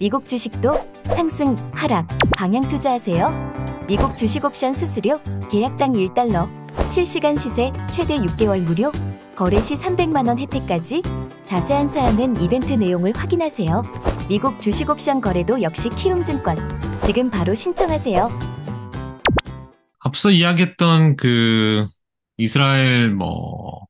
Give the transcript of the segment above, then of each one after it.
미국 주식도 상승, 하락, 방향 투자하세요. 미국 주식 옵션 수수료 계약당 1달러, 실시간 시세 최대 6개월 무료, 거래 시 300만원 혜택까지 자세한 사항은 이벤트 내용을 확인하세요. 미국 주식 옵션 거래도 역시 키움증권. 지금 바로 신청하세요. 앞서 이야기했던 그 이스라엘 뭐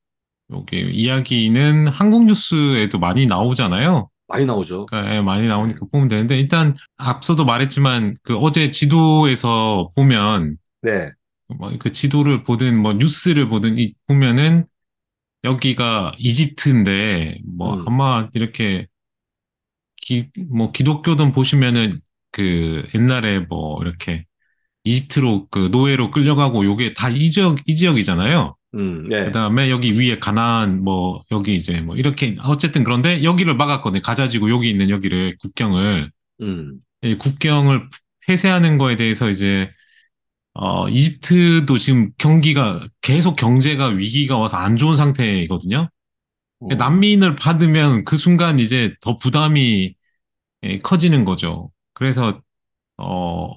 여기 이야기는 한국 뉴스에도 많이 나오잖아요. 많이 나오죠. 네, 예, 많이 나오니까 보면 되는데 일단 앞서도 말했지만 그 어제 지도에서 보면 네. 뭐 그 지도를 보든 뭐 뉴스를 보든 이 보면은 여기가 이집트인데 뭐 음. 아마 이렇게 기, 뭐 기독교든 보시면은 그 옛날에 뭐 이렇게 이집트로 그 노예로 끌려가고 요게 다 이 지역 이 지역이잖아요. 음, 네. 그다음에 여기 위에 가난뭐 여기 이제 뭐 이렇게 어쨌든 그런데 여기를 막았거든요. 가자지고 여기 있는 여기를 국경을 음. 이 국경을 폐쇄하는 거에 대해서 이제 어 이집트도 지금 경기가 계속 경제가 위기가 와서 안 좋은 상태거든요. 이 음. 오. 난민을 받으면 그 순간 이제 더 부담이 예, 커지는 거죠. 그래서 어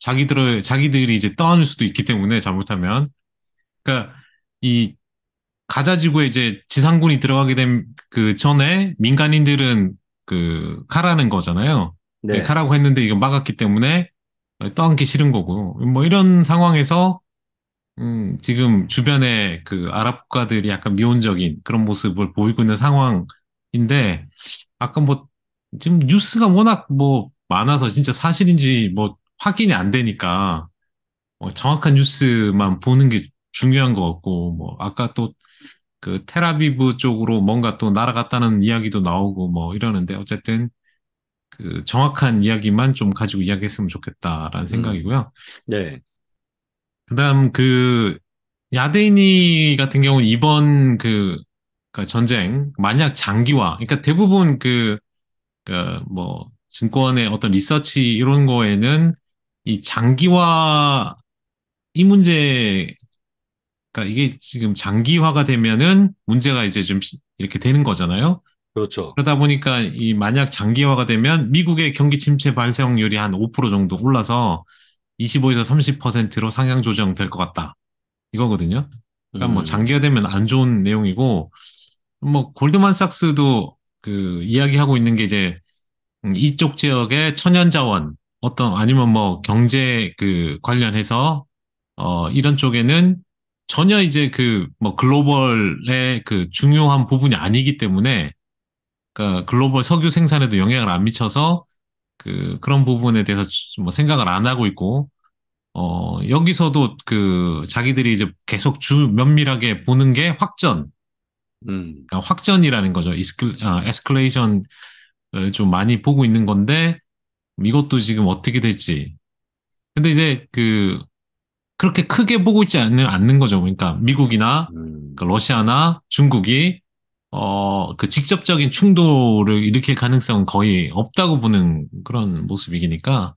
자기들을 자기들이 이제 떠안을 수도 있기 때문에 잘못하면 그러니까 이 가자 지구에 이제 지상군이 들어가게 된 그 전에 민간인들은 그 카라는 거잖아요. 네, 네. 카라고 했는데 이거 막았기 때문에 떠안기 싫은 거고 뭐 이런 상황에서 음 지금 주변에 그 아랍 국가들이 약간 미온적인 그런 모습을 보이고 있는 상황인데 아까 뭐 지금 뉴스가 워낙 뭐 많아서 진짜 사실인지 뭐 확인이 안 되니까 뭐 정확한 뉴스만 보는 게 중요한 것 같고 뭐 아까 또 그 테라비브 쪽으로 뭔가 또 날아갔다는 이야기도 나오고 뭐 이러는데 어쨌든 그 정확한 이야기만 좀 가지고 이야기했으면 좋겠다라는 음. 생각이고요. 네. 그다음 그 야데니 같은 경우는 이번 그그 그러니까 전쟁 만약 장기화 그러니까 대부분 그그뭐 증권의 어떤 리서치 이런 거에는 이 장기화 이 문제 그러니까 이게 지금 장기화가 되면은 문제가 이제 좀 이렇게 되는 거잖아요. 그렇죠. 그러다 보니까 이 만약 장기화가 되면 미국의 경기 침체 발생률이 한 5% 정도 올라서 25에서 30%로 상향 조정될 것 같다. 이거거든요. 그러니까 뭐 음. 뭐 장기화되면 안 좋은 내용이고 뭐 골드만삭스도 그 이야기하고 있는 게 이제 음, 이쪽 지역의 천연 자원 어떤 아니면 뭐 경제 그 관련해서 어 이런 쪽에는 전혀 이제 그 뭐 글로벌의 그 중요한 부분이 아니기 때문에 그러니까 글로벌 석유 생산에도 영향을 안 미쳐서 그 그런 부분에 대해서 뭐 생각을 안 하고 있고 어 여기서도 그 자기들이 이제 계속 주 면밀하게 보는 게 확전 음. 그러니까 확전이라는 거죠 이스클 아, 에스컬레이션을 좀 많이 보고 있는 건데 이것도 지금 어떻게 될지 근데 이제 그 그렇게 크게 보고 있지 않는, 않는 거죠. 그러니까 미국이나 음. 그 러시아나 중국이 어, 그 직접적인 충돌을 일으킬 가능성은 거의 없다고 보는 그런 모습이니까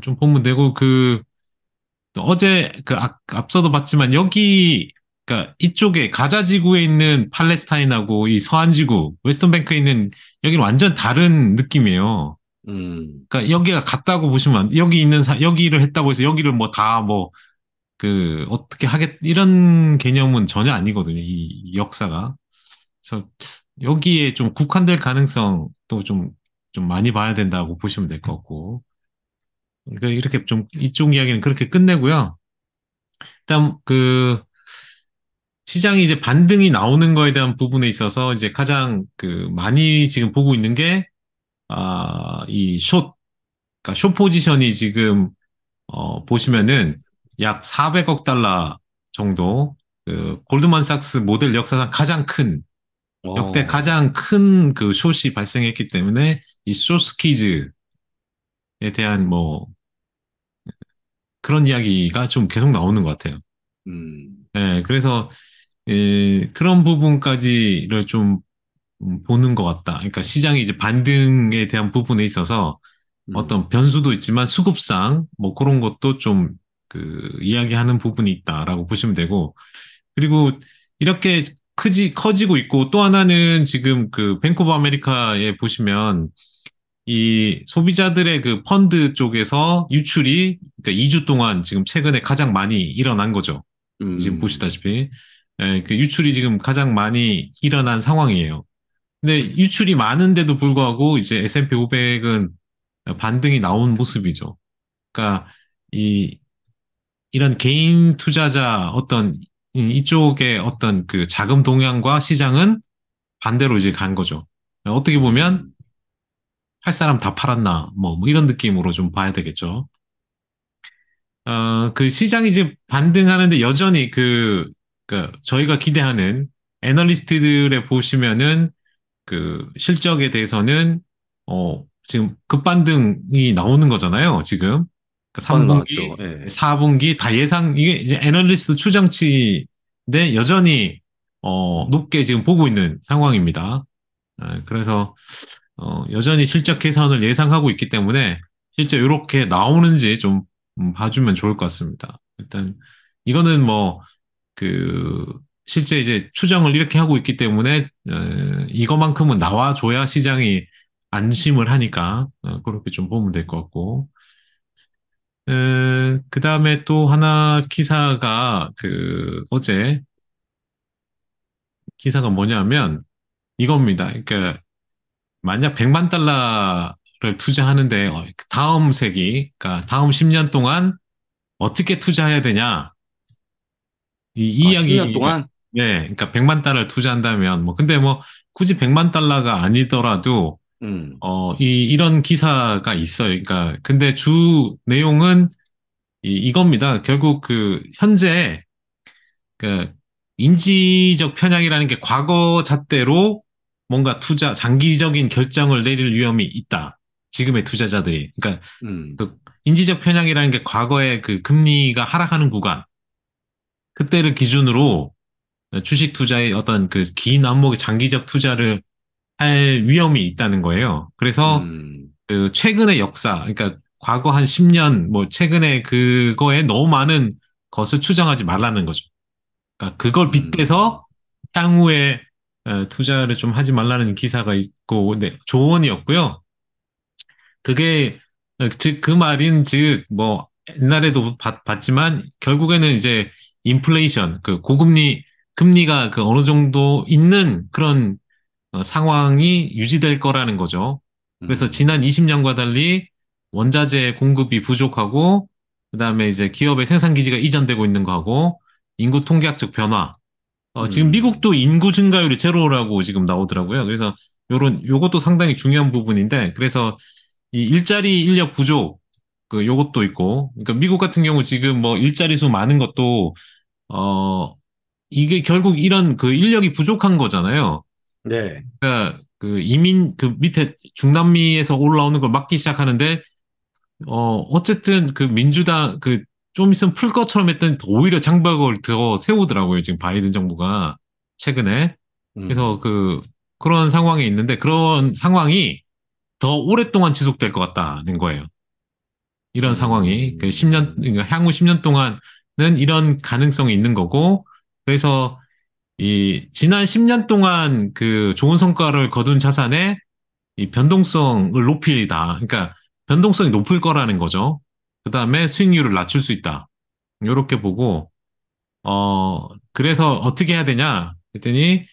좀 보면 되고 그 어제 그 앞, 앞서도 봤지만 여기 그니까 이쪽에 가자 지구에 있는 팔레스타인하고 이 서한 지구 웨스턴 뱅크에 있는 여기는 완전 다른 느낌이에요. 음. 그러니까 여기가 같다고 보시면 여기 있는 사, 여기를 했다고 해서 여기를 뭐 다 뭐 그 어떻게 하겠 이런 개념은 전혀 아니거든요. 이 역사가. 그래서 여기에 좀 국한될 가능성도 좀 좀 많이 봐야 된다고 보시면 될 것 같고. 그러니까 이렇게 좀 이쪽 이야기는 그렇게 끝내고요. 일단 그 시장이 이제 반등이 나오는 거에 대한 부분에 있어서 이제 가장 그 많이 지금 보고 있는 게 아, 이 숏, 그러니까 숏 포지션이 지금 어, 보시면은 약 400억 달러 정도 그 골드만삭스 모델 역사상 가장 큰 오. 역대 가장 큰 그 숏이 발생했기 때문에 이 숏스키즈에 대한 뭐 그런 이야기가 좀 계속 나오는 것 같아요. 음. 네, 그래서 예, 그런 부분까지를 좀 음, 보는 것 같다. 그러니까 음. 시장이 이제 반등에 대한 부분에 있어서 음. 어떤 변수도 있지만 수급상 뭐 그런 것도 좀 그 이야기하는 부분이 있다라고 보시면 되고 그리고 이렇게 크지 커지고 있고 또 하나는 지금 그 뱅크 오브 아메리카에 보시면 이 소비자들의 그 펀드 쪽에서 유출이 그러니까 2주 동안 지금 최근에 가장 많이 일어난 거죠. 음. 지금 보시다시피 예, 그 유출이 지금 가장 많이 일어난 상황이에요. 근데 유출이 많은데도 불구하고 이제 S&P 500은 반등이 나온 모습이죠. 그러니까 이 이런 개인 투자자 어떤 이쪽의 어떤 그 자금 동향과 시장은 반대로 이제 간 거죠. 어떻게 보면 팔 사람 다 팔았나 뭐, 뭐 이런 느낌으로 좀 봐야 되겠죠. 어, 그 시장이 이제 반등하는데 여전히 그, 그 저희가 기대하는 애널리스트들에 보시면은 그 실적에 대해서는 어 지금 급반등이 나오는 거잖아요. 지금 3분기, 네. 4분기 다 예상 이게 이제 애널리스트 추정치인데 여전히 어 높게 지금 보고 있는 상황입니다. 아, 그래서 어 여전히 실적 개선을 예상하고 있기 때문에 실제 이렇게 나오는지 좀 음, 봐주면 좋을 것 같습니다. 일단 이거는 뭐그 실제 이제 추정을 이렇게 하고 있기 때문에 어, 이거만큼은 나와줘야 시장이 안심을 하니까 어, 그렇게 좀 보면 될 것 같고 어, 그 다음에 또 하나 기사가 그 어제 기사가 뭐냐면 이겁니다. 그러니까 만약 100만 달러를 투자하는데 어, 다음 세기, 그러니까 다음 10년 동안 어떻게 투자해야 되냐 이, 이 아, 이야기 10년 동안 네, 그러니까 100만 달러를 투자한다면 뭐 근데 뭐 굳이 100만 달러가 아니더라도 음. 어, 이 이런 기사가 있어요. 그러니까 근데 주 내용은 이, 이겁니다. 결국 그 현재 그 인지적 편향이라는 게 과거 잣대로 뭔가 투자 장기적인 결정을 내릴 위험이 있다. 지금의 투자자들이 그러니까 음. 그 인지적 편향이라는 게과거에그 금리가 하락하는 구간 그때를 기준으로 주식 투자의 어떤 그 긴 안목의 장기적 투자를 할 위험이 있다는 거예요. 그래서 음. 그 최근의 역사, 그러니까 과거 한 10년, 뭐 최근에 그거에 너무 많은 것을 추정하지 말라는 거죠. 그러니까 그걸 음. 빗대서 음. 향후에 어, 투자를 좀 하지 말라는 기사가 있고, 네, 조언이었고요. 그게 어, 즉그 말인 즉 뭐 옛날에도 봤, 봤지만 결국에는 이제 인플레이션, 그 고금리 금리가 그 어느 정도 있는 그런 어, 상황이 유지될 거라는 거죠. 그래서 음. 지난 20년과 달리 원자재 공급이 부족하고 그다음에 이제 기업의 생산 기지가 이전되고 있는 거하고 인구 통계학적 변화. 어, 음. 지금 미국도 인구 증가율이 제로라고 지금 나오더라고요. 그래서 요런 요것도 상당히 중요한 부분인데 그래서 이 일자리 인력 부족 그 요것도 있고 그러니까 미국 같은 경우 지금 뭐 일자리 수 많은 것도 어 이게 결국 이런 그 인력이 부족한 거잖아요. 네. 그러니까 그 이민 그 밑에 중남미에서 올라오는 걸 막기 시작하는데 어 어쨌든 그 민주당 그 좀 있으면 풀 것처럼 했더니 오히려 장벽을 더 세우더라고요 지금 바이든 정부가 최근에 음. 그래서 음. 그 그런 상황에 있는데 그런 상황이 더 오랫동안 지속될 것 같다는 거예요. 이런 상황이 음. 그 10년 그러니까 향후 10년 동안은 이런 가능성이 있는 거고 그래서 이 지난 10년 동안 그 좋은 성과를 거둔 자산의 이 변동성을 높이다. 일 그러니까 변동성이 높을 거라는 거죠. 그 다음에 수익률을 낮출 수 있다. 이렇게 보고 어 그래서 어떻게 해야 되냐 했더니좀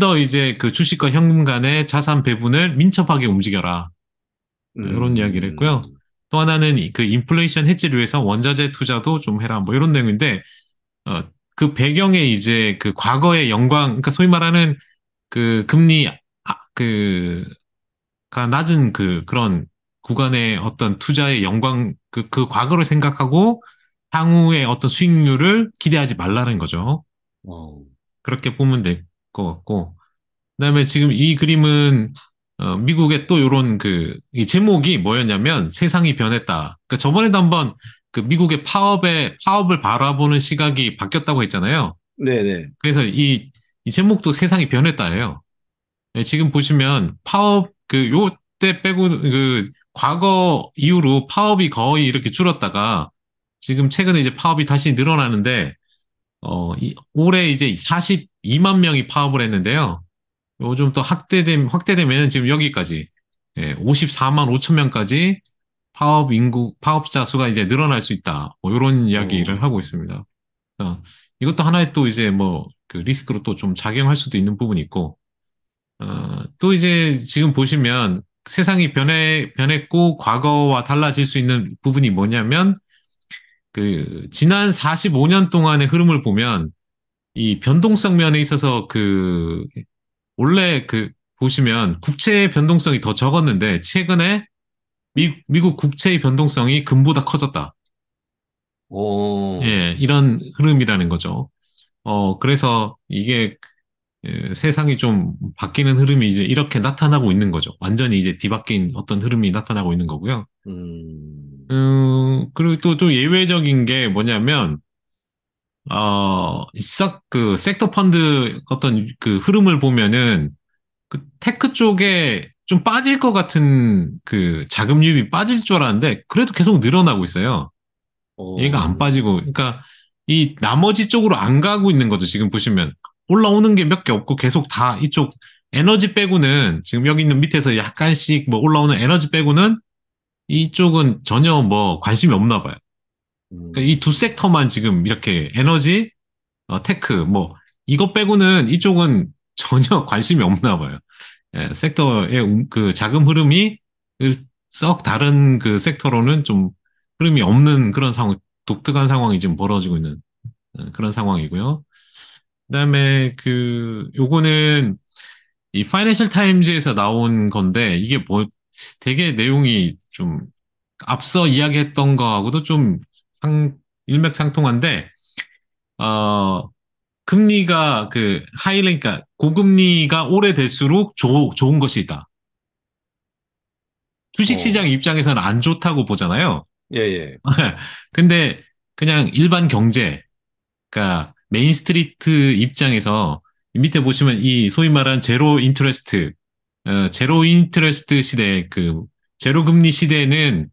더 이제 그 주식과 현금 간의 자산 배분을 민첩하게 움직여라. 음. 이런 이야기를 했고요. 음. 또 하나는 그 인플레이션 해지를 위해서 원자재 투자도 좀 해라. 뭐 이런 내용인데 어, 그 배경에 이제 그 과거의 영광, 그러니까 소위 말하는 그 금리 아, 그가 낮은 그 그런 구간의 어떤 투자의 영광 그, 그 과거를 생각하고 향후의 어떤 수익률을 기대하지 말라는 거죠. 와 그렇게 보면 될 것 같고 그다음에 지금 이 그림은 어, 미국의 또 요런 그, 이 제목이 뭐였냐면 세상이 변했다. 그러니까 저번에도 한번 그 미국의 파업에 파업을 바라보는 시각이 바뀌었다고 했잖아요. 네네. 그래서 이, 이 제목도 세상이 변했다예요. 네, 지금 보시면 파업 그 요 때 빼고 그 과거 이후로 파업이 거의 이렇게 줄었다가 지금 최근에 이제 파업이 다시 늘어나는데 어 이, 올해 이제 42만 명이 파업을 했는데요. 요즘 또 확대됨 확대되면 지금 여기까지 예, 54만 5천 명까지 파업 인구, 파업자 수가 이제 늘어날 수 있다. 뭐 이런 이야기를 음. 어. 하고 있습니다. 이것도 하나의 또 이제 뭐 그 리스크로 또 좀 작용할 수도 있는 부분이 있고, 어, 또 이제 지금 보시면 세상이 변해, 변했고 과거와 달라질 수 있는 부분이 뭐냐면, 그 지난 45년 동안의 흐름을 보면 이 변동성 면에 있어서 그 원래 그 보시면 국채의 변동성이 더 적었는데 최근에 미, 국 국채의 변동성이 금보다 커졌다. 오. 예, 이런 흐름이라는 거죠. 어, 그래서 이게 예, 세상이 좀 바뀌는 흐름이 이제 이렇게 나타나고 있는 거죠. 완전히 이제 뒤바뀐 어떤 흐름이 나타나고 있는 거고요. 음, 음 그리고 또 좀 예외적인 게 뭐냐면, 어, 싹그 섹터 펀드 어떤 그 흐름을 보면은 그 테크 쪽에 좀 빠질 것 같은 그 자금 유입이 빠질 줄 알았는데 그래도 계속 늘어나고 있어요. 어. 얘가 안 빠지고 그러니까 이 나머지 쪽으로 안 가고 있는 거죠. 지금 보시면 올라오는 게 몇 개 없고 계속 다 이쪽 에너지 빼고는 지금 여기 있는 밑에서 약간씩 뭐 올라오는 에너지 빼고는 이쪽은 전혀 뭐 관심이 없나 봐요. 그러니까 음. 이두 섹터만 지금 이렇게 에너지, 어, 테크 뭐 이거 빼고는 이쪽은 전혀 관심이 없나 봐요. 예, 섹터의 음, 그 자금 흐름이 썩 다른 그 섹터로는 좀 흐름이 없는 그런 상황, 독특한 상황이 지금 벌어지고 있는 예, 그런 상황이고요. 그다음에 그 요거는 이 파이낸셜 타임즈에서 나온 건데 이게 뭐 되게 내용이 좀 앞서 이야기했던 거하고도 좀 상, 일맥상통한데 어 금리가 그 하이랭 그까 그러니까 고금리가 오래될수록 조, 좋은 것이 있다. 주식시장 어. 입장에서는 안 좋다고 보잖아요. 예, 예. 근데 그냥 일반 경제, 그러니까 메인스트리트 입장에서 밑에 보시면 이 소위 말하는 제로 인트레스트, 어, 제로 인트레스트 시대, 그 제로 금리 시대는 에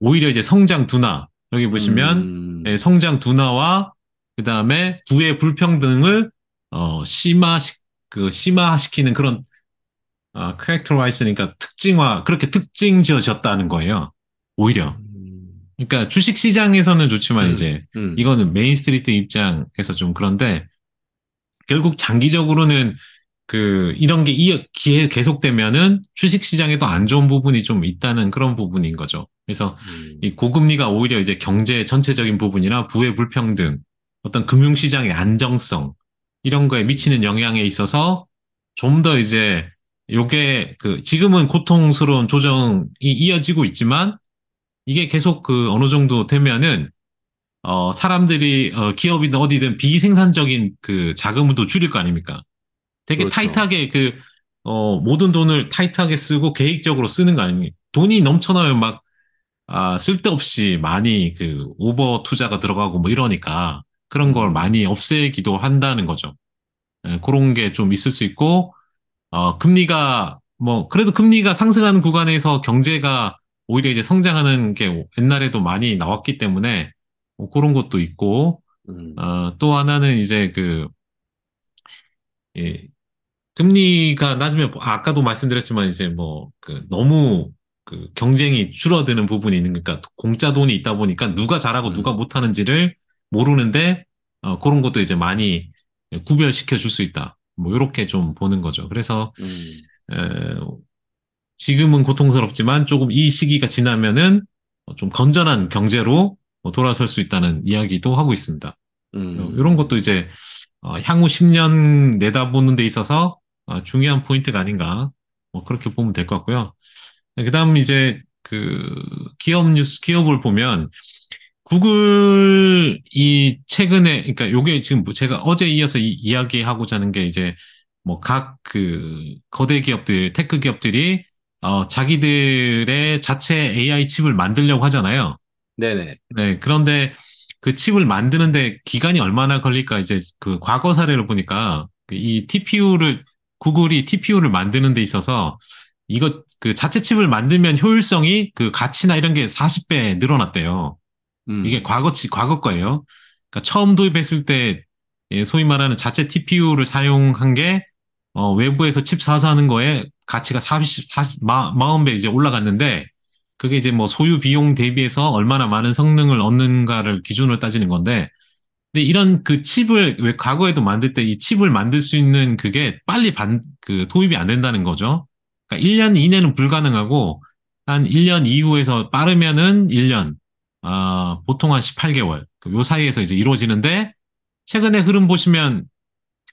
오히려 이제 성장 둔화 여기 보시면 음. 네, 성장 둔화와 그 다음에 부의 불평등을 어, 심화시 그 심화시키는 그런 아, 캐릭터 r a c t 니까 특징화 그렇게 특징 지어졌다는 거예요. 오히려. 그러니까 주식 시장에서는 좋지만 음, 이제 음. 이거는 메인스트리트 입장에서 좀 그런데 결국 장기적으로는 그 이런 게이 기회 계속되면은 주식 시장에도 안 좋은 부분이 좀 있다는 그런 부분인 거죠. 그래서 음. 이 고금리가 오히려 이제 경제 전체적인 부분이나 부의 불평등 어떤 금융시장의 안정성 이런 거에 미치는 영향에 있어서 좀 더 이제 요게 그 지금은 고통스러운 조정이 이어지고 있지만 이게 계속 그 어느 정도 되면은 어 사람들이 어 기업이든 어디든 비생산적인 그 자금도 줄일 거 아닙니까? 되게 그렇죠. 타이트하게 그 어 모든 돈을 타이트하게 쓰고 계획적으로 쓰는 거 아닙니까? 돈이 넘쳐나면 막 아 쓸데없이 많이 그 오버 투자가 들어가고 뭐 이러니까 그런 걸 많이 없애기도 한다는 거죠. 예, 그런 게 좀 있을 수 있고 어, 금리가 뭐 그래도 금리가 상승하는 구간에서 경제가 오히려 이제 성장하는 게 옛날에도 많이 나왔기 때문에 뭐 그런 것도 있고 음. 어, 또 하나는 이제 그 예, 금리가 낮으면 뭐 아까도 말씀드렸지만 이제 뭐 그 너무 그 경쟁이 줄어드는 부분이 있는 그니까 공짜 돈이 있다 보니까 누가 잘하고 음. 누가 못하는지를 모르는데 어, 그런 것도 이제 많이 구별시켜 줄 수 있다. 뭐 이렇게 좀 보는 거죠. 그래서 음. 에, 지금은 고통스럽지만 조금 이 시기가 지나면은 좀 건전한 경제로 돌아설 수 있다는 이야기도 하고 있습니다. 어, 음. 이런 것도 이제 어, 향후 10년 내다보는 데 있어서 어, 중요한 포인트가 아닌가 뭐 그렇게 보면 될 것 같고요. 그다음 이제 그 기업 뉴스 기업을 보면 구글이 최근에 그러니까 요게 지금 뭐 제가 어제 이어서 이, 이야기하고자 하는 게 이제 뭐 각 그 거대 기업들 테크 기업들이 어 자기들의 자체 AI 칩을 만들려고 하잖아요. 네네. 네 그런데 그 칩을 만드는데 기간이 얼마나 걸릴까 이제 그 과거 사례를 보니까 그 이 TPU를 구글이 TPU를 만드는 데 있어서 이거 그 자체 칩을 만들면 효율성이 그 가치나 이런 게 40배 늘어났대요. 음. 이게 과거치 과거 거예요. 그러니까 처음 도입했을 때 예, 소위 말하는 자체 TPU를 사용한 게 어, 외부에서 칩 사서 하는 거에 가치가 40, 40 마, 40배 이제 올라갔는데 그게 이제 뭐 소유 비용 대비해서 얼마나 많은 성능을 얻는가를 기준으로 따지는 건데 근데 이런 그 칩을 왜 과거에도 만들 때 이 칩을 만들 수 있는 그게 빨리 반, 그 도입이 안 된다는 거죠. 그러니까 1년 이내는 불가능하고 한 1년 이후에서 빠르면은 1년 어, 보통 한 18개월 요 사이에서 이제 이루어지는데 최근의 흐름 보시면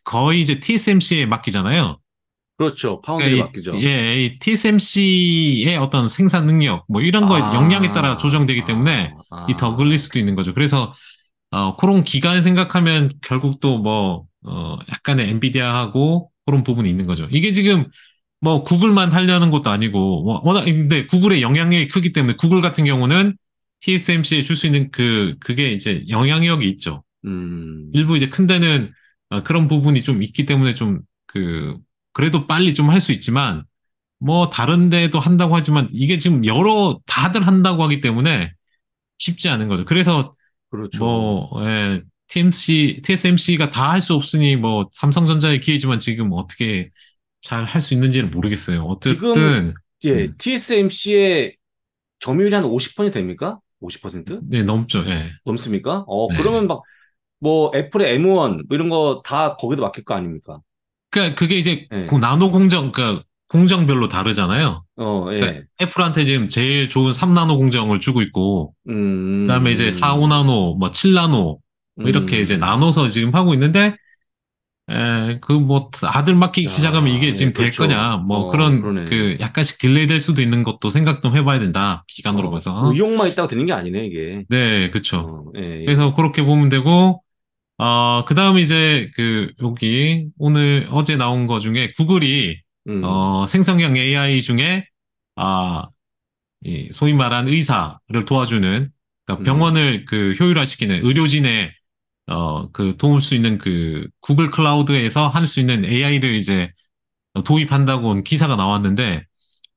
거의 이제 TSMC에 맡기잖아요. 그렇죠. 파운드에 그러니까 맡기죠. 예, 이 TSMC의 어떤 생산 능력 뭐 이런 거에 역량에 아. 따라 조정되기 때문에 아. 이더 걸릴 수도 있는 거죠. 그래서 어, 그런 기간 생각하면 결국 또뭐 어, 약간의 엔비디아하고 그런 부분이 있는 거죠. 이게 지금 뭐 구글만 하려는 것도 아니고 뭐 워낙 근데 구글의 영향력이 크기 때문에 구글 같은 경우는 TSMC에 줄 수 있는 그 그게 이제 영향력이 있죠. 음. 일부 이제 큰 데는 어, 그런 부분이 좀 있기 때문에 좀 그 그래도 빨리 좀 할 수 있지만 뭐 다른 데도 한다고 하지만 이게 지금 여러 다들 한다고 하기 때문에 쉽지 않은 거죠. 그래서 그렇죠. 뭐 예, TMC, TSMC가 다 할 수 없으니 뭐 삼성전자의 기회지만 지금 어떻게 잘 할 수 있는지는 모르겠어요. 어쨌든 지금, 예, 음. TSMC의 점유율이 한 50%이 됩니까? 50%? 네, 넘죠. 네. 넘습니까? 어, 네. 그러면 막 뭐 애플의 M1 뭐 이런 거 다 거기도 맡길 거 아닙니까? 그니까 그게 이제 네. 나노 공정 그니까 공정별로 다르잖아요. 어, 예. 그러니까 애플한테 지금 제일 좋은 3나노 공정을 주고 있고 음... 그다음에 이제 4, 5나노, 뭐 7나노 뭐 이렇게 음... 이제 나눠서 지금 하고 있는데 에, 예, 그, 뭐, 아들 맡기기 아, 시작하면 이게 지금 예, 될 그렇죠. 거냐. 뭐, 어, 그런, 그러네. 그, 약간씩 딜레이 될 수도 있는 것도 생각 좀 해봐야 된다. 기간으로 어, 봐서. 의욕만 있다고 되는 게 아니네, 이게. 네, 그쵸. 어, 예, 예. 그래서 그렇게 보면 되고, 어, 아, 그 다음 에 이제, 그, 여기, 오늘, 어제 나온 거 중에 구글이, 음. 어, 생성형 AI 중에, 아, 이, 소위 말한 의사를 도와주는, 그러니까 음. 병원을 그 효율화시키는 의료진의 어, 그 도울 수 있는 그 구글 클라우드에서 할 수 있는 AI를 이제 도입한다고 기사가 나왔는데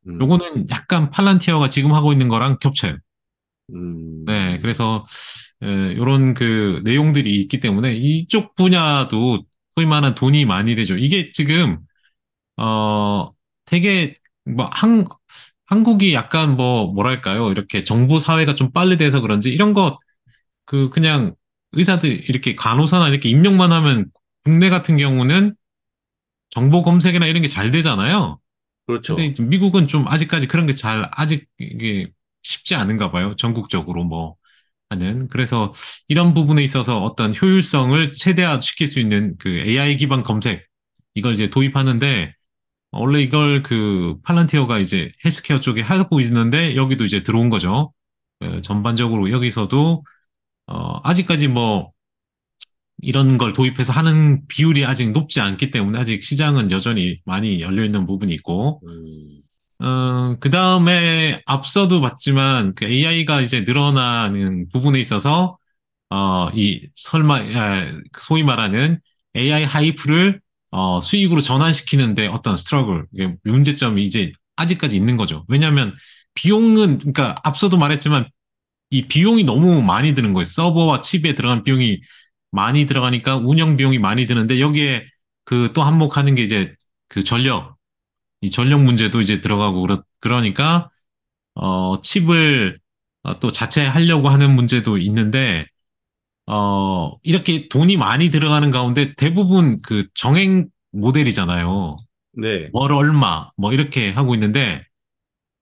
음. 요거는 약간 팔란티어가 지금 하고 있는 거랑 겹쳐요. 음. 네, 그래서 이런 그 내용들이 있기 때문에 이쪽 분야도 소위 말하는 돈이 많이 되죠. 이게 지금 어 되게 뭐 한, 한국이 약간 뭐 뭐랄까요? 이렇게 정부 사회가 좀 빨리 돼서 그런지 이런 것그 그냥 의사들 이렇게 간호사나 이렇게 임명만 하면 국내 같은 경우는 정보 검색이나 이런 게 잘 되잖아요. 그렇죠. 근데 미국은 좀 아직까지 그런 게 잘 아직 이게 쉽지 않은가 봐요. 전국적으로 뭐 하는 그래서 이런 부분에 있어서 어떤 효율성을 최대화시킬 수 있는 그 AI 기반 검색 이걸 이제 도입하는데 원래 이걸 그 팔란티어가 이제 헬스케어 쪽에 하고 있는데 여기도 이제 들어온 거죠. 그 전반적으로 여기서도 어, 아직까지 뭐 이런 걸 도입해서 하는 비율이 아직 높지 않기 때문에 아직 시장은 여전히 많이 열려 있는 부분이 있고 음. 어, 그 다음에 앞서도 봤지만 그 AI가 이제 늘어나는 부분에 있어서 어, 이 설마 아, 소위 말하는 AI 하이프를 어, 수익으로 전환시키는데 어떤 스트러글 문제점이 이제 아직까지 있는 거죠. 왜냐하면 비용은 그러니까 앞서도 말했지만 이 비용이 너무 많이 드는 거예요. 서버와 칩에 들어간 비용이 많이 들어가니까 운영 비용이 많이 드는데 여기에 그 또 한몫하는 게 이제 그 전력 이 전력 문제도 이제 들어가고 그러, 그러니까 어 칩을 어, 또 자체 하려고 하는 문제도 있는데 어 이렇게 돈이 많이 들어가는 가운데 대부분 그 정행 모델이잖아요. 네. 월 얼마 뭐 이렇게 하고 있는데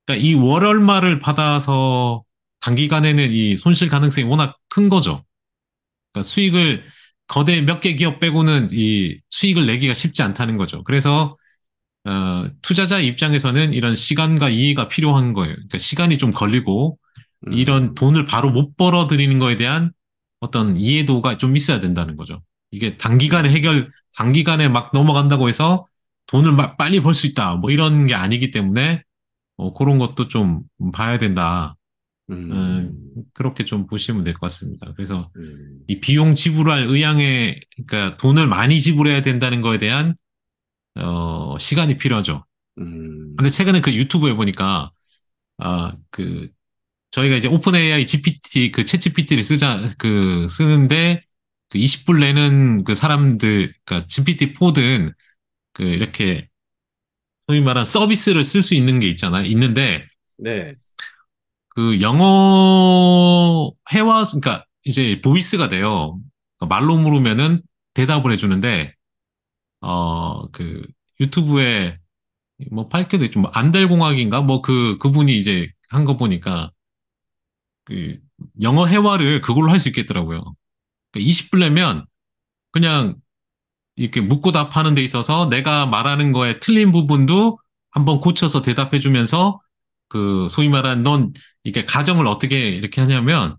그러니까 이 월 얼마를 받아서 단기간에는 이 손실 가능성이 워낙 큰 거죠. 그러니까 수익을 거대 몇 개 기업 빼고는 이 수익을 내기가 쉽지 않다는 거죠. 그래서 어, 투자자 입장에서는 이런 시간과 이해가 필요한 거예요. 그러니까 시간이 좀 걸리고 음. 이런 돈을 바로 못 벌어들이는 거에 대한 어떤 이해도가 좀 있어야 된다는 거죠. 이게 단기간에 해결, 단기간에 막 넘어간다고 해서 돈을 막 빨리 벌 수 있다. 뭐 이런 게 아니기 때문에 어, 그런 것도 좀 봐야 된다. 음. 예, 그렇게 좀 보시면 될 것 같습니다. 그래서 음. 이 비용 지불할 의향에, 그러니까 돈을 많이 지불해야 된다는 거에 대한 어, 시간이 필요하죠. 음. 근데 최근에 그 유튜브에 보니까 아, 그 저희가 이제 오픈 AI GPT 그챗 GPT를 쓰자 그 쓰는데 그 20불 내는 그 사람들, 그니까 GPT 4든 그 이렇게 소위 말한 서비스를 쓸 수 있는 게 있잖아요. 있는데 네. 그 영어 회화 그러니까 이제 보이스가 돼요. 그러니까 말로 물으면은 대답을 해주는데 어 그 유튜브에 뭐밝이도 있죠. 뭐 안달공학인가 뭐 그 그분이 이제 한 거 보니까 그 영어 회화를 그걸로 할 수 있겠더라고요. 그러니까 2 0분 내면 그냥 이렇게 묻고 답하는 데 있어서 내가 말하는 거에 틀린 부분도 한번 고쳐서 대답해 주면서 그 소위 말한 넌 이게 가정을 어떻게 이렇게 하냐면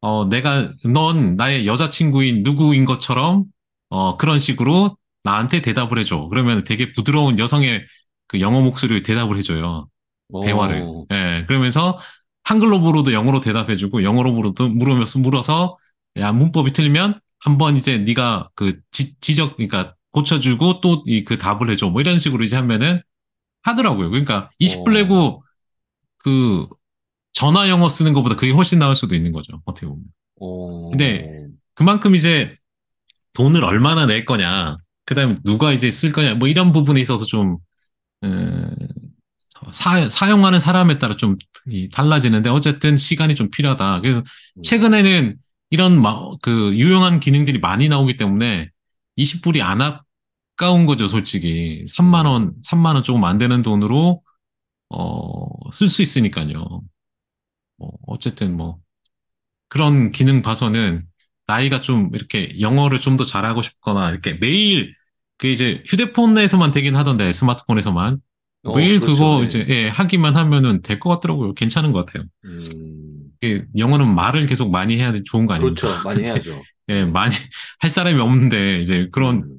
어 내가 넌 나의 여자친구인 누구인 것처럼 어 그런 식으로 나한테 대답을 해줘. 그러면 되게 부드러운 여성의 그 영어 목소리로 대답을 해줘요. 오. 대화를. 예. 그러면서 한글로 물어도 영어로 대답해주고 영어로 물어도 물으면서 물어서 야 문법이 틀리면 한번 이제 네가 그 지, 지적 그러니까 고쳐주고 또 이 그 답을 해줘 뭐 이런 식으로 이제 하면은 하더라고요. 그러니까 20 플레고 그 전화 영어 쓰는 것보다 그게 훨씬 나을 수도 있는 거죠. 어떻게 보면. 근데 그만큼 이제 돈을 얼마나 낼 거냐, 그 다음에 누가 이제 쓸 거냐, 뭐 이런 부분에 있어서 좀, 음, 사, 사용하는 사람에 따라 좀 달라지는데 어쨌든 시간이 좀 필요하다. 그래서 음. 최근에는 이런 막 그 유용한 기능들이 많이 나오기 때문에 20불이 안 아까운 거죠, 솔직히. 3만 원, 3만 원 조금 안 되는 돈으로 어, 쓸 수 있으니까요. 뭐, 어쨌든 뭐, 그런 기능 봐서는 나이가 좀 이렇게 영어를 좀 더 잘하고 싶거나 이렇게 매일 그 이제 휴대폰에서만 되긴 하던데 스마트폰에서만 어, 매일 그렇죠. 그거 네. 이제 예, 하기만 하면은 될 것 같더라고요. 괜찮은 것 같아요. 음... 예, 영어는 말을 계속 많이 해야 좋은 거 아닙니까? 그렇죠. 많이 해야죠. 예, 많이 할 사람이 없는데 이제 그런 음...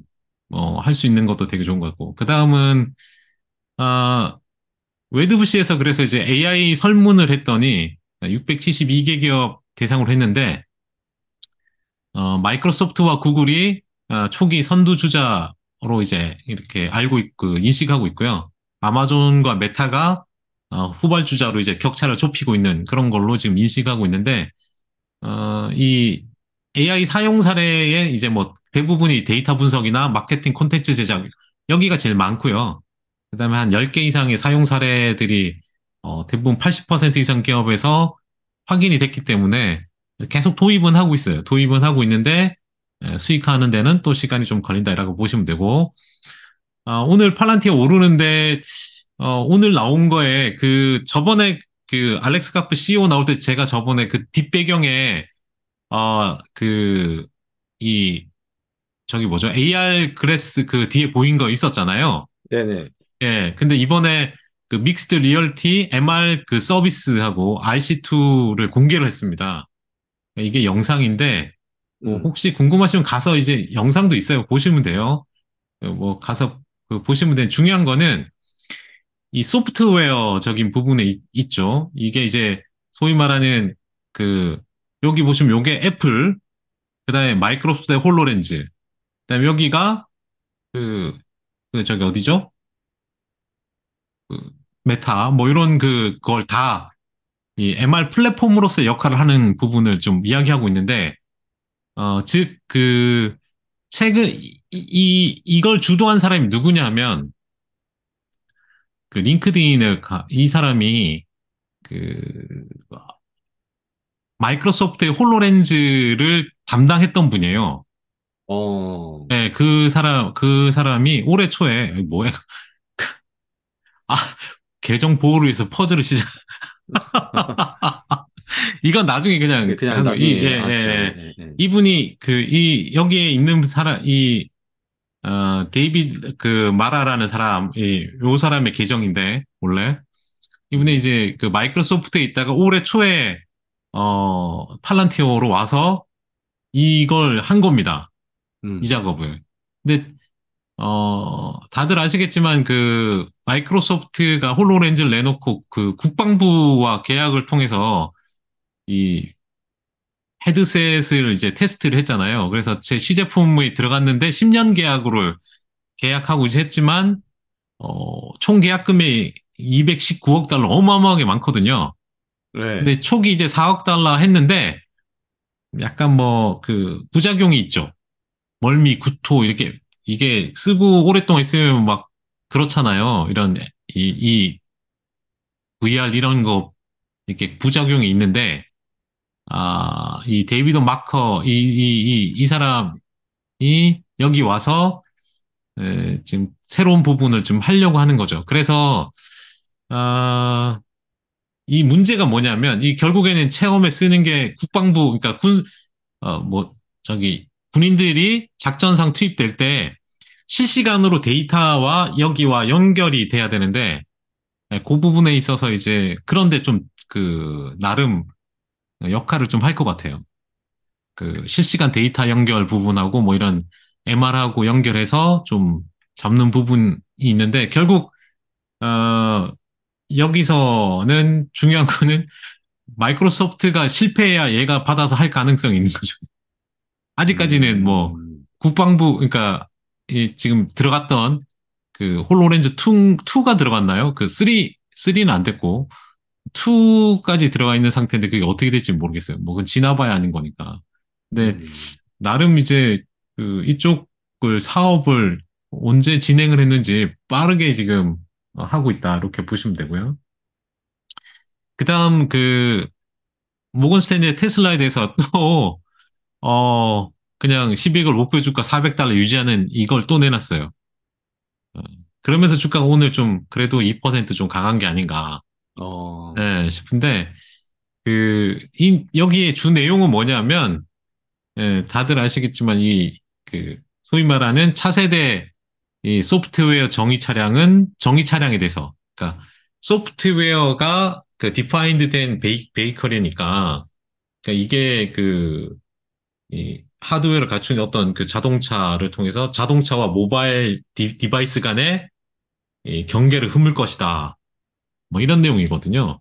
어, 할 수 있는 것도 되게 좋은 것 같고 그 다음은 아 웨드부시에서 그래서 이제 AI 설문을 했더니 672개 기업 대상으로 했는데 어, 마이크로소프트와 구글이 어, 초기 선두주자로 이제 이렇게 알고 있고 그 인식하고 있고요. 아마존과 메타가 어, 후발주자로 이제 격차를 좁히고 있는 그런 걸로 지금 인식하고 있는데 어, 이 AI 사용 사례에 이제 뭐 대부분이 데이터 분석이나 마케팅 콘텐츠 제작 여기가 제일 많고요. 그다음에 한 10개 이상의 사용 사례들이 어, 대부분 80% 이상 기업에서 확인이 됐기 때문에 계속 도입은 하고 있어요. 도입은 하고 있는데 예, 수익하는 데는 또 시간이 좀 걸린다라고 보시면 되고 어, 오늘 팔란티어 오르는데 어, 오늘 나온 거에 그 저번에 그 알렉스 카프 CEO 나올 때 제가 저번에 그 뒷배경에 어, 그 이 저기 뭐죠? AR 그래스 그 뒤에 보인 거 있었잖아요. 네네. 예, 근데 이번에 그 믹스드 리얼티 MR 그 서비스하고 RC2를 공개를 했습니다. 이게 영상인데, 뭐 음. 혹시 궁금하시면 가서 이제 영상도 있어요. 보시면 돼요. 뭐 가서 그 보시면 되는 중요한 거는 이 소프트웨어적인 부분에 이, 있죠. 이게 이제 소위 말하는 그 여기 보시면 이게 애플, 그다음에 마이크로소프트의 홀로렌즈, 그다음에 여기가 그, 그 저기 어디죠? 메타 뭐 이런 그 그걸 다 이 MR 플랫폼으로서 역할을 하는 부분을 좀 이야기하고 있는데 어, 즉그 최근 이, 이 이걸 주도한 사람이 누구냐면 그 링크드인을 이 사람이 그 마이크로소프트의 홀로렌즈를 담당했던 분이에요. 어. 네, 그 사람 그 사람이 올해 초에 뭐야 아, 계정 보호를 위해서 퍼즐을 시작. 이건 나중에 그냥 네, 그냥 나중에 이, 예, 예, 예, 예, 이분이 그이 여기에 있는 사람 이 어, 데이비드 그 마라라는 사람 이요 사람의 계정인데 원래 이분이 이제 그 마이크로소프트에 있다가 올해 초에 어 팔란티어로 와서 이걸 한 겁니다. 음. 이 작업을. 근데 어, 다들 아시겠지만 그 마이크로소프트가 홀로렌즈를 내놓고 그 국방부와 계약을 통해서 이 헤드셋을 이제 테스트를 했잖아요. 그래서 제 시제품이 들어갔는데 10년 계약으로 계약하고 이제 했지만 어, 총 계약금이 219억 달러 어마어마하게 많거든요. 네. 근데 초기 이제 4억 달러 했는데 약간 뭐 그 부작용이 있죠. 멀미, 구토 이렇게 이게 쓰고 오랫동안 있으면막 그렇잖아요. 이런 이, 이 VR 이런 거 이렇게 부작용이 있는데 아, 이 데이비드 마커 이 이 이 이 사람이 여기 와서 에, 지금 새로운 부분을 좀 하려고 하는 거죠. 그래서 아, 이 문제가 뭐냐면 이 결국에는 체험에 쓰는 게 국방부 그러니까 군 어 뭐 저기 군인들이 작전상 투입될 때 실시간으로 데이터와 여기와 연결이 돼야 되는데 예, 그 부분에 있어서 이제 그런데 좀 그 나름 역할을 좀 할 것 같아요. 그 실시간 데이터 연결 부분하고 뭐 이런 MR하고 연결해서 좀 잡는 부분이 있는데 결국 어 여기서는 중요한 거는 마이크로소프트가 실패해야 얘가 받아서 할 가능성이 있는 거죠. 아직까지는 뭐 음. 국방부 그러니까 이 지금 들어갔던 그 홀로렌즈 2, 2가 들어갔나요? 그 3, 3는 안 됐고 2까지 들어가 있는 상태인데 그게 어떻게 될지 모르겠어요. 뭐 그건 지나봐야 아닌 거니까. 근데 음. 나름 이제 그 이쪽을 사업을 언제 진행을 했는지 빠르게 지금 하고 있다 이렇게 보시면 되고요. 그다음 그 모건 스탠드의 테슬라에 대해서 또어 그냥 12개월 목표 주가 400달러 유지하는 이걸 또 내놨어요. 어, 그러면서 주가가 오늘 좀 그래도 2%좀 강한 게 아닌가 어... 네, 싶은데 그 이, 여기에 주 내용은 뭐냐면 예, 다들 아시겠지만 이그 소위 말하는 차세대 이 소프트웨어 정의 차량은 정의 차량에 대해서 그러니까 소프트웨어가 그 디파인드 된 베이, 베이커리니까 그러니까 이게 그이 하드웨어를 갖춘 어떤 그 자동차를 통해서 자동차와 모바일 디, 디바이스 간의 이 경계를 흐물 것이다. 뭐 이런 내용이거든요.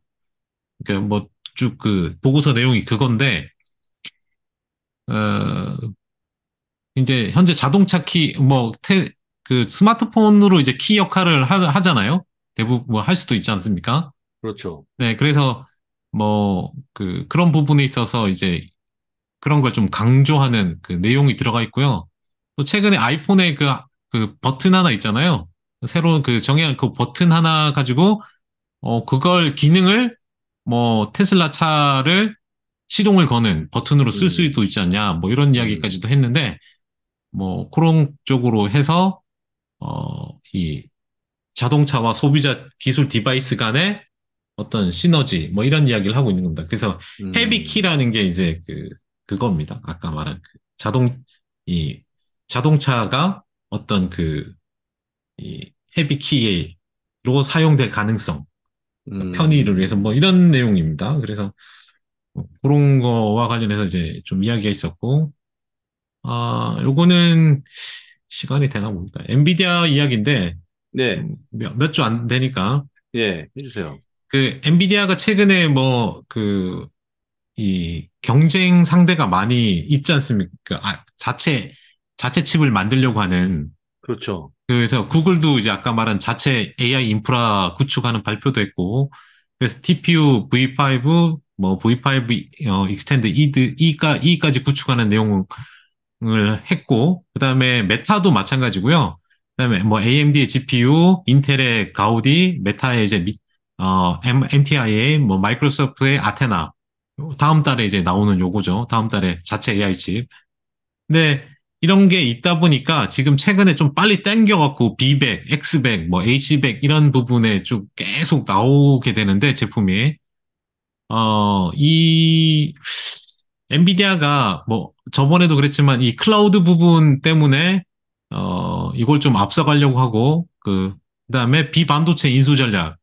그러니까 뭐 쭉 그 보고서 내용이 그건데 어 이제 현재 자동차 키뭐 태, 그 스마트폰으로 이제 키 역할을 하, 잖아요 대부분 뭐 할 수도 있지 않습니까? 그렇죠. 네, 그래서 뭐 그 그런 부분에 있어서 이제 그런 걸 좀 강조하는 그 내용이 들어가 있고요. 또 최근에 아이폰에 그, 그 버튼 하나 있잖아요. 새로운 그 정의한 그 버튼 하나 가지고 어 그걸 기능을 뭐 테슬라 차를 시동을 거는 버튼으로 쓸 음. 수도 있지 않냐 뭐 이런 이야기까지도 음. 했는데 뭐 그런 쪽으로 해서 어 이 자동차와 소비자 기술 디바이스 간의 어떤 시너지 뭐 이런 이야기를 하고 있는 겁니다. 그래서 음. 헤비키라는 게 이제 그 그겁니다. 아까 말한 그 자동 이 자동차가 어떤 그이 헤비 키로 사용될 가능성 그러니까 음. 편의를 위해서 뭐 이런 내용입니다. 그래서 뭐 그런 거와 관련해서 이제 좀 이야기가 있었고 아 요거는 시간이 되나 봅니다. 엔비디아 이야기인데 네. 음, 몇주 안 되니까 예 해주세요. 그 엔비디아가 최근에 뭐그이 경쟁 상대가 많이 있지 않습니까? 그, 아, 자체 자체 칩을 만들려고 하는 그렇죠. 그래서 구글도 이제 아까 말한 자체 AI 인프라 구축하는 발표도 했고 그래서 TPU V5 뭐 V5 어, 익스텐드 E드, E가 E까지 구축하는 내용을 했고 그다음에 메타도 마찬가지고요. 그다음에 뭐 AMD의 GPU, 인텔의 가우디, 메타의 이제 미, 어, M, MTI의 뭐 마이크로소프트의 아테나 다음 달에 이제 나오는 요거죠. 다음 달에 자체 AI 칩. 근데 이런 게 있다 보니까 지금 최근에 좀 빨리 땡겨갖고 B백, X백, 뭐 H백 이런 부분에 쭉 계속 나오게 되는데 제품이 어 이 엔비디아가 뭐 저번에도 그랬지만 이 클라우드 부분 때문에 어 이걸 좀 앞서가려고 하고 그 그다음에 비반도체 인수 전략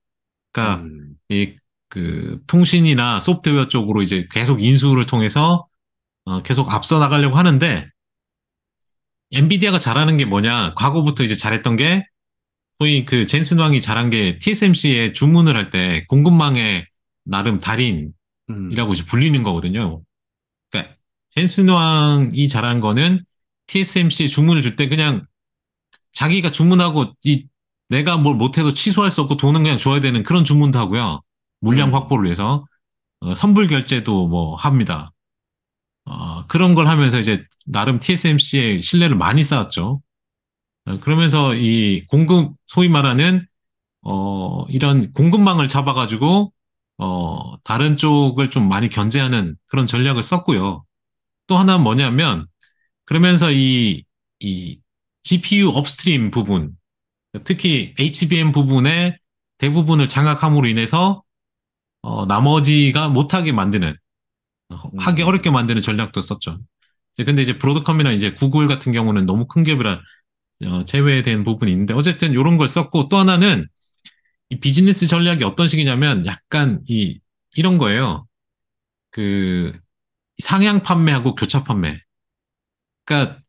그러니까 음. 이그 통신이나 소프트웨어 쪽으로 이제 계속 인수를 통해서 어, 계속 앞서 나가려고 하는데 엔비디아가 잘하는 게 뭐냐? 과거부터 이제 잘했던 게 소위 그 젠슨 왕이 잘한 게 TSMC에 주문을 할 때 공급망의 나름 달인이라고 음. 이제 불리는 거거든요. 그러니까 젠슨 왕이 잘한 거는 TSMC에 주문을 줄 때 그냥 자기가 주문하고 이 내가 뭘못해서 취소할 수 없고 돈은 그냥 줘야 되는 그런 주문도 하고요. 물량 음. 확보를 위해서 어, 선불 결제도 뭐 합니다. 어, 그런 걸 하면서 이제 나름 TSMC의 신뢰를 많이 쌓았죠. 어, 그러면서 이 공급 소위 말하는 어, 이런 공급망을 잡아가지고 어, 다른 쪽을 좀 많이 견제하는 그런 전략을 썼고요. 또 하나는 뭐냐면 그러면서 이, 이 GPU 업스트림 부분, 특히 HBM 부분의 대부분을 장악함으로 인해서 어, 나머지가 못하게 만드는 음. 하기 음. 어렵게 만드는 전략도 썼죠. 이제 근데 이제 브로드컴이나 이제 구글 같은 경우는 너무 큰 기업이라 어, 제외된 부분이 있는데 어쨌든 이런 걸 썼고 또 하나는 이 비즈니스 전략이 어떤 식이냐면 약간 이 이런 거예요. 그 상향 판매하고 교차 판매. 그러니까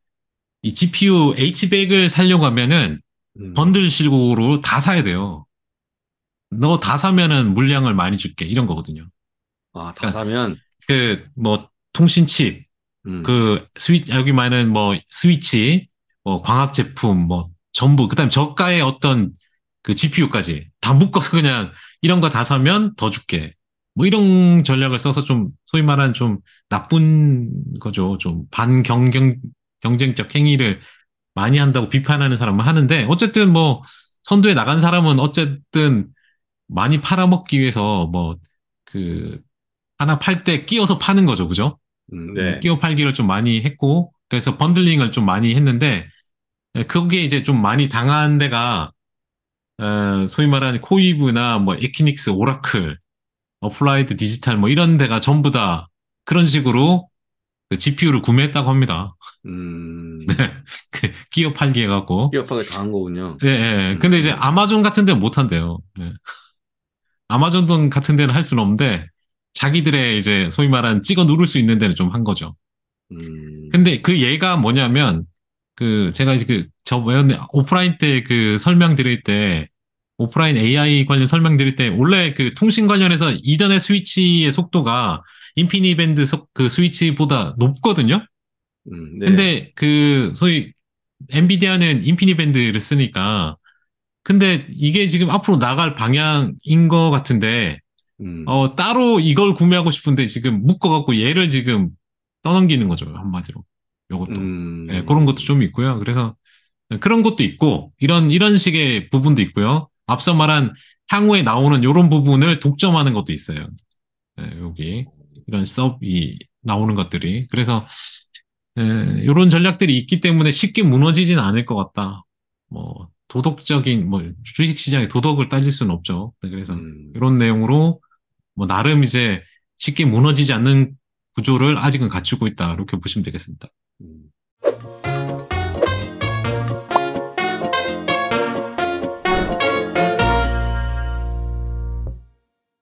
이 GPU H백을 사려고 하면은 음. 번들 식으로 다 사야 돼요. 너다 사면은 물량을 많이 줄게 이런 거거든요. 아, 다 그러니까 사면 그 뭐 통신칩, 음. 그 스위치 여기 말하는 뭐 스위치, 뭐 광학 제품, 뭐 전부 그다음 에 저가의 어떤 그 GPU까지 다 묶어서 그냥 이런 거 다 사면 더 줄게. 뭐 이런 전략을 써서 좀 소위 말하는 좀 나쁜 거죠. 좀 반경경 경쟁적 행위를 많이 한다고 비판하는 사람은 하는데 어쨌든 뭐 선두에 나간 사람은 어쨌든 많이 팔아먹기 위해서 뭐 그 하나 팔 때 끼워서 파는 거죠, 그죠? 음, 네. 네. 끼워 팔기를 좀 많이 했고 그래서 번들링을 좀 많이 했는데 네, 그게 이제 좀 많이 당한 데가 어, 소위 말하는 코이브나 뭐 에키닉스, 오라클, 어플라이드 디지털 뭐 이런 데가 전부 다 그런 식으로 그 GPU를 구매했다고 합니다. 음. 네. 그 끼어 팔기 해갖고. 끼어 팔기 당한 거군요. 네, 네. 음. 근데 이제 음. 아마존 같은 데는 못한대요. 네. 아마존 돈 같은 데는 할 수는 없는데 자기들의 이제 소위 말하는 찍어 누를 수 있는 데는 좀 한 거죠. 음... 근데 그 예가 뭐냐면 그 제가 이제 그저뭐였에 오프라인 때 그 설명 드릴 때 오프라인 AI 관련 설명 드릴 때 원래 그 통신 관련해서 이더넷 스위치의 속도가 인피니밴드 그 스위치보다 높거든요. 음, 네. 근데 그 소위 엔비디아는 인피니밴드를 쓰니까 근데 이게 지금 앞으로 나갈 방향인 것 같은데, 음. 어, 따로 이걸 구매하고 싶은데 지금 묶어갖고 얘를 지금 떠넘기는 거죠. 한마디로. 요것도. 음. 네, 그런 것도 좀 있고요. 그래서 그런 것도 있고, 이런, 이런 식의 부분도 있고요. 앞서 말한 향후에 나오는 요런 부분을 독점하는 것도 있어요. 네, 여기. 이런 서브이 나오는 것들이. 그래서, 네, 요런 전략들이 있기 때문에 쉽게 무너지진 않을 것 같다. 뭐, 도덕적인 뭐 주식 시장의 도덕을 따질 수는 없죠. 네, 그래서 음. 이런 내용으로 뭐 나름 이제 쉽게 무너지지 않는 구조를 아직은 갖추고 있다 이렇게 보시면 되겠습니다.